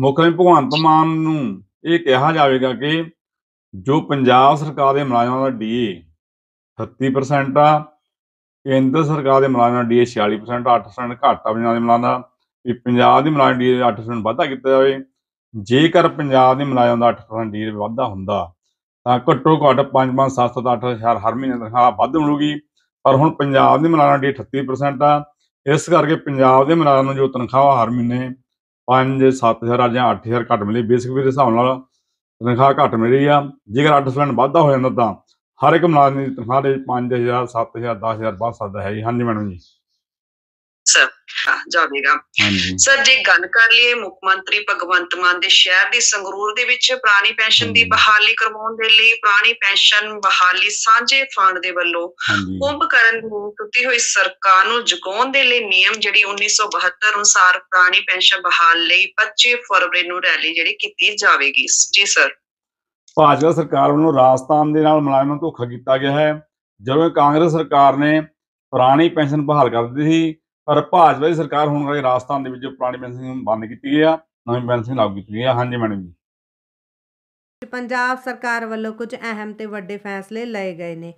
ਮੁੱਖ ਭਗਵੰਤ ਮਾਨ ਨੂੰ ਇਹ ਕਿਹਾ ਜਾਵੇਗਾ ਕਿ ਜੋ ਪੰਜਾਬ ਸਰਕਾਰ ਦੇ ਮੁਲਾਜ਼ਮਾਂ ਦਾ ਡੀਏ 38% ਆ ਕੇਂਦਰ ਸਰਕਾਰ ਦੇ ਮੁਲਾਜ਼ਮਾਂ ਦਾ ਡੀਏ 46% 8% ਆ ਪੰਜਾਬ ਦੇ ਮੁਲਾਜ਼ਮਾਂ ਦਾ ਵੀ ਪੰਜਾਬ ਦੇ ਮੁਲਾਜ਼ਮਾਂ ਡੀਏ 8% ਵਾਧਾ ਕੀਤਾ ਜਾਵੇ ਜੇਕਰ ਪੰਜਾਬ ਦੇ ਮੁਲਾਜ਼ਮਾਂ ਦਾ 8% ਡੀਏ ਵਾਧਾ ਹੁੰਦਾ ਤਾਂ ਘੱਟੋ ਘੱਟ 5 5 7 7 8 ਹਜ਼ਾਰ ਹਰ ਮਹੀਨੇ ਤਨਖਾਹ ਵੱਧ ਮਿਲੂਗੀ ਪਰ ਹੁਣ ਪੰਜਾਬ ਦੇ ਮੁਲਾਜ਼ਮਾਂ ਦੀ 38% ਆ ਇਸ ਕਰਕੇ ਪੰਜਾਬ ਦੇ ਮੁਲਾਜ਼ਮਾਂ ਨੂੰ ਜੋ ਤਨਖਾਹ ਹਰ ਮਹੀਨੇ ਪੰਜ 7000 ਜਾਂ 8000 ਘੱਟ ਮਿਲੀ ਬੇਸਿਕ ਵੀ ਦੇ ਹਿਸਾਬ ਨਾਲ ਤਨਖਾਹ ਘੱਟ ਮਿਲੀ ਆ ਜੇਕਰ 8% ਵਾਧਾ ਹੋ ਜਾਂਦਾ ਤਾਂ ਹਰ ਇੱਕ ਮੁਲਾਜ਼ਮ ਦੀ ਤਨਖਾਹ ਦੇ 5000 7000 10000 ਵੱਧ ਸਕਦਾ ਹੈ ਜੀ ਹਾਂਜੀ ਮੈਡਮ ਜੀ ਜਾਵੇਗਾ ਸਰ ਜੇ ਗੱਲ ਕਰ ਲਈਏ ਮੁੱਖ ਮੰਤਰੀ ਭਗਵੰਤ ਮਾਨ ਦੇ ਸ਼ਹਿਰ ਦੀ ਸੰਗਰੂਰ ਦੇ ਵਿੱਚ ਪੁਰਾਣੀ ਪੈਨਸ਼ਨ ਦੀ ਬਹਾਲੀ ਕਰਵਾਉਣ ਦੇ ਲਈ ਪੁਰਾਣੀ ਪੈਨਸ਼ਨ ਬਹਾਲੀ ਸਾਂਝੇ ਫੰਡ ਦੇ ਵੱਲੋਂ ਕੁੰਭਕਰਨ ਕਰਨ ਨੂੰ ਟੁੱਟੀ ਹੋਈ ਸਰਕਾਰ ਨੂੰ ਜਗਾਉਣ ਦੇ ਲਈ ਨਿਯਮ ਜਿਹੜੀ 1972 ਅਨੁਸਾਰ ਪੁਰਾਣੀ ਪੈਨਸ਼ਨ ਬਹਾਲ ਲਈ 25 ਫਰਵਰੀ ਨੂੰ ਰੈਲੀ ਜਿਹੜੀ ਕੀਤੀ ਜਾਵੇਗੀ ਜੀ ਸਰ ਭਾਜਪਾ ਸਰਕਾਰ ਵੱਲੋਂ ਰਾਜਸਥਾਨ ਦੇ ਨਾਲ ਮਲਾਇਮਾਂ ਧੋਖਾ ਕੀਤਾ ਗਿਆ ਹੈ ਜਦੋਂ ਕਾਂਗਰਸ ਸਰਕਾਰ ਨੇ ਪੁਰਾਣੀ ਪੈਨਸ਼ਨ ਬਹਾਲ ਕਰ ਦਿੱਤੀ ਸੀ ਪਰ ਭਾਜਪਾ ਦੀ ਸਰਕਾਰ ਹੋਣ ਕਰਕੇ ਰਾਜਸਥਾਨ ਦੇ ਵਿੱਚ ਪੁਰਾਣੀ ਪੈਨਸ਼ਨ ਬੰਦ ਕੀਤੀ ਗਈ ਆ ਨਵੀਂ ਪੈਨਸ਼ਨ ਲਾਗੂ ਕੀਤੀ ਗਈ ਆ ਹਾਂਜੀ ਮੈਡਮ ਜੀ ਪੰਜਾਬ ਸਰਕਾਰ ਵੱਲੋਂ ਕੁਝ ਅਹਿਮ ਤੇ ਵੱਡੇ ਫੈਸਲੇ ਲਏ ਗਏ ਨੇ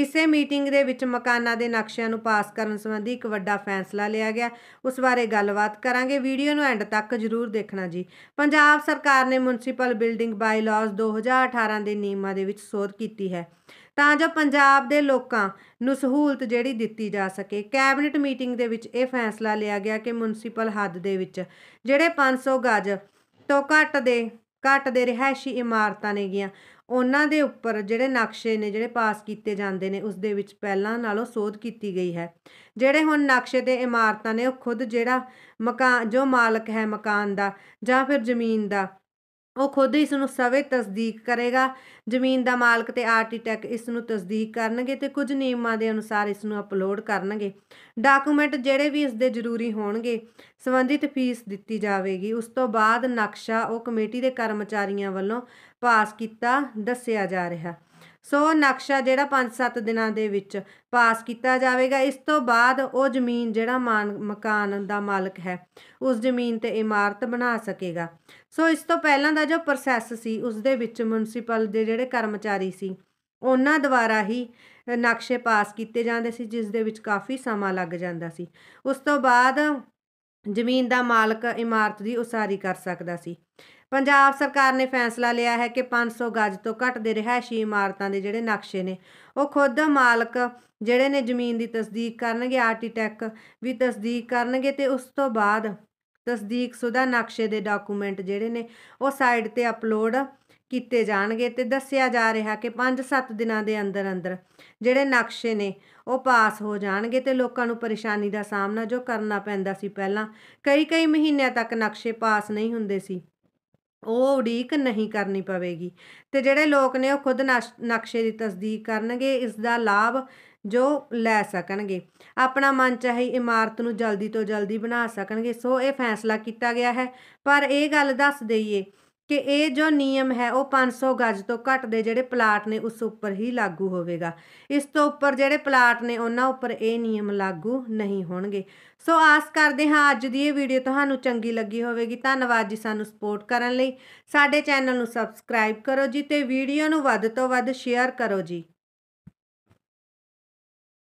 ਇਸੇ ਮੀਟਿੰਗ ਦੇ ਵਿੱਚ ਮਕਾਨਾਂ ਦੇ ਨਕਸ਼ਿਆਂ ਨੂੰ ਪਾਸ ਕਰਨ ਸੰਬੰਧੀ ਇੱਕ ਵੱਡਾ ਫੈਸਲਾ ਲਿਆ ਗਿਆ ਉਸ ਬਾਰੇ ਗੱਲਬਾਤ ਕਰਾਂਗੇ ਵੀਡੀਓ ਨੂੰ ਐਂਡ ਤੱਕ ਜ਼ਰੂਰ ਦੇਖਣਾ ਜੀ ਪੰਜਾਬ ਸਰਕਾਰ ਨੇ ਮਿਊਨਿਸਪਲ ਬਿਲਡਿੰਗ ਬਾਈਲਾਜ਼ 2018 ਦੇ ਨਿਯਮਾਂ ਦੇ ਵਿੱਚ ਸੋਧ ਕੀਤੀ ਹੈ ਤਾਂ ਜੋ ਪੰਜਾਬ ਦੇ ਲੋਕਾਂ ਨੂੰ ਸਹੂਲਤ ਜਿਹੜੀ ਦਿੱਤੀ ਜਾ ਸਕੇ ਕੈਬਨਿਟ ਮੀਟਿੰਗ ਦੇ ਵਿੱਚ ਇਹ ਫੈਸਲਾ ਲਿਆ ਗਿਆ ਕਿ ਮਿਊਨਿਸਪਲ ਹੱਦ ਦੇ ਵਿੱਚ ਜਿਹੜੇ 500 ਗਜ ਤੋਂ ਘੱਟ ਦੇ ਘਾਟ ਦੇ ਰਿਹਾਇਸ਼ੀ ਇਮਾਰਤਾਂ ਨੇਗੀਆਂ ਉਹਨਾਂ ਦੇ ਉੱਪਰ ਜਿਹੜੇ ਨਕਸ਼ੇ ਨੇ ਜਿਹੜੇ ਪਾਸ ਕੀਤੇ ਜਾਂਦੇ ਨੇ ਉਸ ਦੇ ਵਿੱਚ ਪਹਿਲਾਂ ਨਾਲੋਂ ਸੋਧ ਕੀਤੀ ਗਈ ਹੈ ਜਿਹੜੇ ਹੁਣ ਨਕਸ਼ੇ ਤੇ ਇਮਾਰਤਾਂ ਨੇ ਉਹ ਖੁਦ ਜਿਹੜਾ ਮਕਾਨ ਜੋ ਮਾਲਕ ਹੈ ਮਕਾਨ ਦਾ ਜਾਂ ਫਿਰ ਜ਼ਮੀਨ ਦਾ ਉਹ ਖੁਦ ਇਸ ਨੂੰ ਸਵੇ ਤਸਦੀਕ ਕਰੇਗਾ ਜ਼ਮੀਨ ਦਾ ਮਾਲਕ ਤੇ ਆਰਕੀਟੈਕ ਇਸ ਨੂੰ ਤਸਦੀਕ ਕਰਨਗੇ ਤੇ ਕੁਝ ਨਿਯਮਾਂ ਦੇ ਅਨੁਸਾਰ ਇਸ ਨੂੰ ਅਪਲੋਡ ਕਰਨਗੇ ਡਾਕੂਮੈਂਟ ਜਿਹੜੇ ਵੀ ਇਸ ਦੇ ਜ਼ਰੂਰੀ ਹੋਣਗੇ ਸੰਬੰਧਿਤ ਫੀਸ ਦਿੱਤੀ ਜਾਵੇਗੀ ਉਸ ਤੋਂ ਬਾਅਦ ਨਕਸ਼ਾ ਉਹ ਕਮੇਟੀ ਦੇ ਕਰਮਚਾਰੀਆਂ ਵੱਲੋਂ ਪਾਸ ਕੀਤਾ ਦੱਸਿਆ ਜਾ ਰਿਹਾ ਸੋ ਨਕਸ਼ਾ ਜਿਹੜਾ 5-7 ਦਿਨਾਂ ਦੇ ਵਿੱਚ ਪਾਸ ਕੀਤਾ ਜਾਵੇਗਾ ਇਸ ਤੋਂ ਬਾਅਦ ਉਹ ਜ਼ਮੀਨ ਜਿਹੜਾ ਮਕਾਨ ਦਾ ਮਾਲਕ ਹੈ ਉਸ ਜ਼ਮੀਨ ਤੇ ਇਮਾਰਤ ਬਣਾ ਸਕੇਗਾ ਸੋ ਇਸ ਤੋਂ ਪਹਿਲਾਂ ਦਾ ਜੋ ਪ੍ਰੋਸੈਸ ਸੀ ਉਸ ਦੇ ਵਿੱਚ ਮਿਊਨਿਸਪਲ ਦੇ ਜਿਹੜੇ ਕਰਮਚਾਰੀ ਸੀ ਉਹਨਾਂ ਦੁਆਰਾ ਹੀ ਨਕਸ਼ੇ ਪਾਸ ਕੀਤੇ ਜਾਂਦੇ ਸੀ ਜਿਸ ਦੇ ਵਿੱਚ ਕਾਫੀ ਸਮਾਂ ਲੱਗ ਜਾਂਦਾ ਸੀ ਉਸ ਤੋਂ ਬਾਅਦ ਜ਼ਮੀਨ ਦਾ ਮਾਲਕ ਇਮਾਰਤ ਦੀ ਉਸਾਰੀ ਕਰ ਸਕਦਾ ਸੀ ਪੰਜਾਬ ਸਰਕਾਰ ਨੇ ਫੈਸਲਾ ਲਿਆ ਹੈ ਕਿ 500 ਗੱਜ ਤੋਂ ਘੱਟ ਦੇ ਰਹਿਸ਼ੀ ਇਮਾਰਤਾਂ ਦੇ ਜਿਹੜੇ ਨਕਸ਼ੇ ਨੇ ਉਹ ਖੁਦ ਮਾਲਕ ਜਿਹੜੇ ਨੇ ਜ਼ਮੀਨ ਦੀ ਤਸਦੀਕ ਕਰਨਗੇ ਆਰਕੀਟੈਕ ਵੀ ਤਸਦੀਕ ਕਰਨਗੇ ਤੇ ਉਸ ਤੋਂ ਬਾਅਦ ਤਸਦੀਕ ਸੁਦਾ ਨਕਸ਼ੇ ਦੇ ਡਾਕੂਮੈਂਟ ਜਿਹੜੇ ਨੇ ਉਹ ਸਾਈਟ ਤੇ ਅਪਲੋਡ ਕੀਤੇ ਜਾਣਗੇ ਤੇ ਦੱਸਿਆ ਜਾ ਰਿਹਾ ਕਿ 5-7 ਦਿਨਾਂ ਦੇ ਅੰਦਰ ਅੰਦਰ ਜਿਹੜੇ ਨਕਸ਼ੇ ਨੇ ਉਹ ਪਾਸ ਹੋ ਜਾਣਗੇ ਤੇ ਲੋਕਾਂ ਨੂੰ ਪਰੇਸ਼ਾਨੀ ਦਾ ਸਾਹਮਣਾ ਜੋ ਕਰਨਾ ਪੈਂਦਾ ਸੀ ਪਹਿਲਾਂ ਕਈ ਕਈ ਮਹੀਨਿਆਂ ਤੱਕ ਨਕਸ਼ੇ ਪਾਸ ਨਹੀਂ ਹੁੰਦੇ ਸੀ ਉਹ ਉਡੀਕ ਨਹੀਂ ਕਰਨੀ ਪਵੇਗੀ ਤੇ ਜਿਹੜੇ ਲੋਕ ਨੇ ਉਹ ਖੁਦ ਨਕਸ਼ੇ ਦੀ ਤਸਦੀਕ ਕਰਨਗੇ ਇਸ ਦਾ ਲਾਭ ਜੋ ਲੈ ਸਕਣਗੇ ਆਪਣਾ ਮਨ ਚਾਹੀ ਇਮਾਰਤ ਨੂੰ ਜਲਦੀ ਤੋਂ ਜਲਦੀ ਬਣਾ ਸਕਣਗੇ ਸੋ ਇਹ ਫੈਸਲਾ ਕੀਤਾ ਗਿਆ ਹੈ ਪਰ ਇਹ ਗੱਲ ਦੱਸ ਦਈਏ ਕਿ ਇਹ ਜੋ ਨਿਯਮ ਹੈ ਉਹ 500 ਗਜ ਤੋਂ ਘੱਟ ਦੇ ਜਿਹੜੇ ਪਲਾਟ ਨੇ ਉਸ ਉੱਪਰ ਹੀ ਲਾਗੂ ਹੋਵੇਗਾ ਇਸ ਤੋਂ ਉੱਪਰ ਜਿਹੜੇ ਪਲਾਟ ਨੇ ਉਹਨਾਂ ਉੱਪਰ ਇਹ ਨਿਯਮ ਲਾਗੂ ਨਹੀਂ ਹੋਣਗੇ ਸੋ ਆਸ ਕਰਦੇ ਹਾਂ ਅੱਜ ਦੀ ਇਹ ਵੀਡੀਓ ਤੁਹਾਨੂੰ ਚੰਗੀ ਲੱਗੀ ਹੋਵੇਗੀ ਧੰਨਵਾਦ ਜੀ ਸਾਨੂੰ ਸਪੋਰਟ ਕਰਨ ਲਈ ਸਾਡੇ ਚੈਨਲ ਨੂੰ ਸਬਸਕ੍ਰਾਈਬ ਕਰੋ ਜੀ ਤੇ ਵੀਡੀਓ ਨੂੰ ਵੱਧ ਤੋਂ ਵੱਧ ਸ਼ੇਅਰ ਕਰੋ ਜੀ